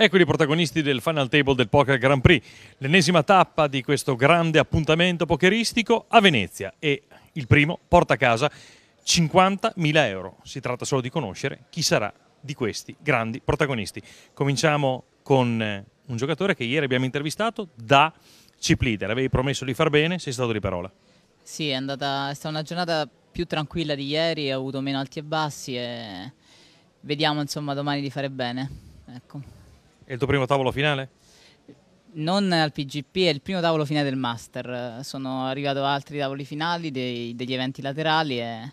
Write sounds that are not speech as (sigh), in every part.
Ecco i protagonisti del final table del Poker Grand Prix, l'ennesima tappa di questo grande appuntamento pokeristico a Venezia e il primo porta a casa 50.000 euro. Si tratta solo di conoscere chi sarà di questi grandi protagonisti. Cominciamo con eh, un giocatore che ieri abbiamo intervistato da Chip Leader. Avevi promesso di far bene, sei stato di parola. Sì, è, andata, è stata una giornata più tranquilla di ieri, ho avuto meno alti e bassi e vediamo insomma domani di fare bene. Ecco. È il tuo primo tavolo finale? Non al PGP, è il primo tavolo finale del Master. Sono arrivato ad altri tavoli finali, dei, degli eventi laterali e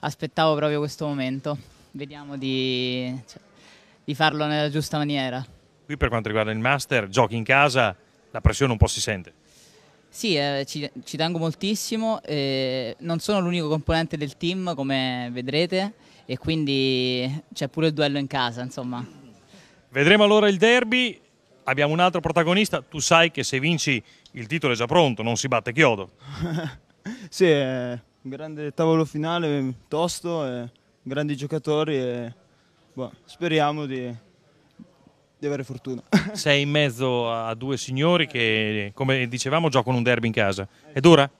aspettavo proprio questo momento. Vediamo di, cioè, di farlo nella giusta maniera. Qui per quanto riguarda il Master, giochi in casa, la pressione un po' si sente. Sì, eh, ci, ci, tengo moltissimo, eh, non sono l'unico componente del team come vedrete e quindi c'è pure il duello in casa, insomma. Vedremo allora il derby. Abbiamo un altro protagonista. Tu sai che se vinci il titolo è già pronto, non si batte chiodo. (laughs) sì, è un grande tavolo finale, tosto, grandi giocatori e boh, speriamo di, di avere fortuna. (laughs) Sei in mezzo a due signori che, come dicevamo, giocano un derby in casa. È dura?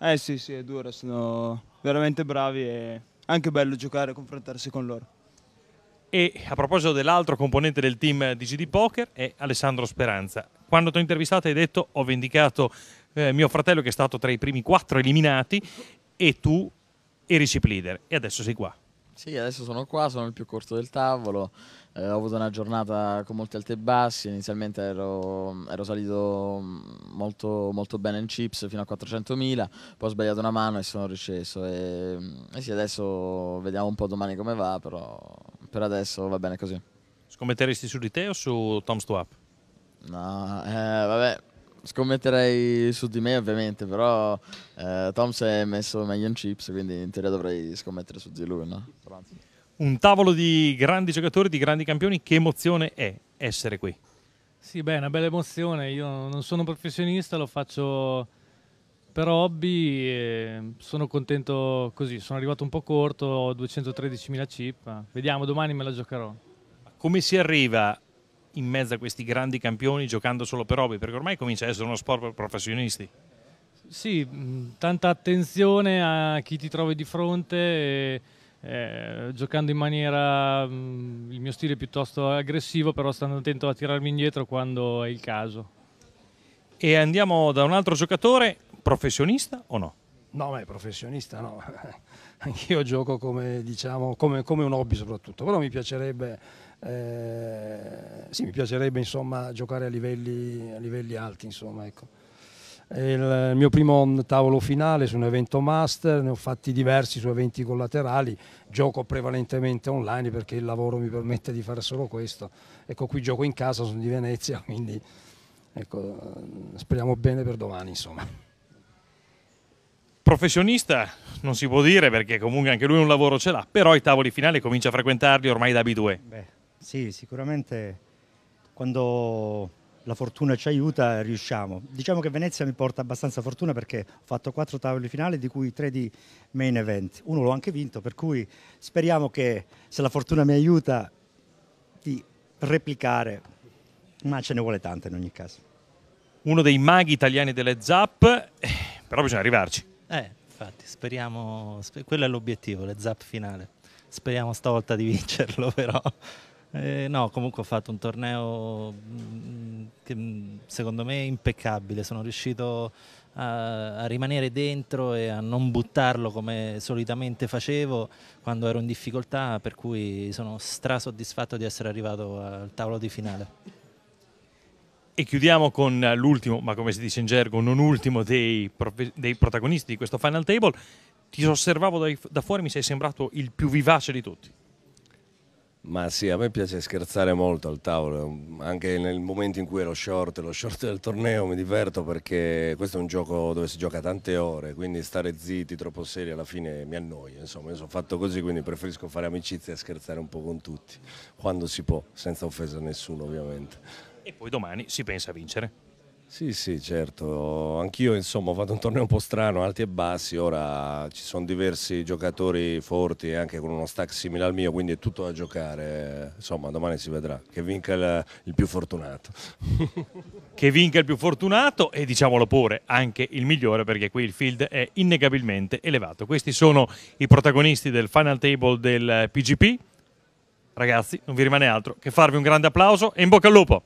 Eh sì, sì, è dura, sono veramente bravi e anche bello giocare e confrontarsi con loro. E a proposito dell'altro componente del team di GD Poker è Alessandro Speranza. Quando ti ho intervistato hai detto ho vendicato eh, mio fratello che è stato tra i primi quattro eliminati e tu eri chip leader e adesso sei qua. Sì, adesso sono qua, sono il più corto del tavolo, eh, ho avuto una giornata con molti alti e bassi, inizialmente ero, ero salito mm, molto, molto, bene in chips fino a 400.000, poi ho sbagliato una mano e sono riceso e, mm, e sì, adesso vediamo un po' domani come va, però per adesso va bene così. Scommetteresti su di te o su Tom Stuap? No, eh, vabbè, scommetterei su di me ovviamente, però eh, Tom si è messo meglio in chips, quindi in teoria dovrei scommettere su di lui. No? Un tavolo di grandi giocatori, di grandi campioni, che emozione è essere qui? Sì, beh, è una bella emozione, io non sono professionista, lo faccio per hobby ehm, sono contento così, sono arrivato un po' corto, ho 213.000 chip, vediamo domani me la giocherò. Come si arriva in mezzo a questi grandi campioni giocando solo per hobby? Perché ormai comincia a essere uno sport per professionisti. Sì, mm, tanta attenzione a chi ti trovi di fronte, e, eh, eh, giocando in maniera, mm, il mio stile è piuttosto aggressivo, però stando attento a tirarmi indietro quando è il caso. E andiamo da un altro giocatore, professionista o no? No, ma è professionista no. (laughs) Anch'io gioco come, diciamo, come, come, un hobby soprattutto, però mi piacerebbe, eh, sì, mi piacerebbe insomma, giocare a livelli, a livelli alti. Insomma, ecco. il, mio primo tavolo finale su un evento master, ne ho fatti diversi su eventi collaterali, gioco prevalentemente online perché il lavoro mi permette di fare solo questo. Ecco, qui gioco in casa, sono di Venezia, (laughs) quindi ecco, speriamo bene per domani. Insomma professionista non si può dire perché comunque anche lui un lavoro ce l'ha, però i tavoli finali comincia a frequentarli ormai da B2. Beh, sì, sicuramente quando la fortuna ci aiuta riusciamo. Diciamo che Venezia mi porta abbastanza fortuna perché ho fatto quattro tavoli finali di cui tre di main event, uno l'ho anche vinto, per cui speriamo che se la fortuna mi aiuta di replicare, ma ce ne vuole tante in ogni caso. Uno dei maghi italiani delle ZAP, eh, però bisogna arrivarci. Eh, infatti, speriamo, sper quello è l'obiettivo, le zap finale. Speriamo stavolta di (laughs) vincerlo però. Eh, no, comunque ho fatto un torneo mm, che mm, secondo me è impeccabile, sono riuscito a, a, rimanere dentro e a non buttarlo come solitamente facevo quando ero in difficoltà, per cui sono strasoddisfatto di essere arrivato al tavolo di finale. E chiudiamo con l'ultimo, ma come si dice in gergo, non ultimo dei, dei protagonisti di questo Final Table. Ti osservavo da, da fuori, mi sei sembrato il più vivace di tutti. Ma sì, a me piace scherzare molto al tavolo, anche nel momento in cui ero short, lo short del torneo mi diverto perché questo è un gioco dove si gioca tante ore, quindi stare zitti, troppo seri alla fine mi annoia, insomma io sono fatto così quindi preferisco fare amicizia e scherzare un po' con tutti, quando si può, senza offesa a nessuno ovviamente. E poi domani si pensa a vincere. Sì, sì, certo. Anch'io, insomma, ho fatto un torneo un po' strano, alti e bassi. Ora ci sono diversi giocatori forti eh, anche con uno stack simile al mio, quindi è tutto da giocare. Insomma, domani si vedrà. Che vinca il, il più fortunato. (laughs) che vinca il più fortunato e diciamolo pure anche il migliore, perché qui il field è innegabilmente elevato. Questi sono i protagonisti del final table del PGP. Ragazzi, non vi rimane altro che farvi un grande applauso e in bocca al lupo!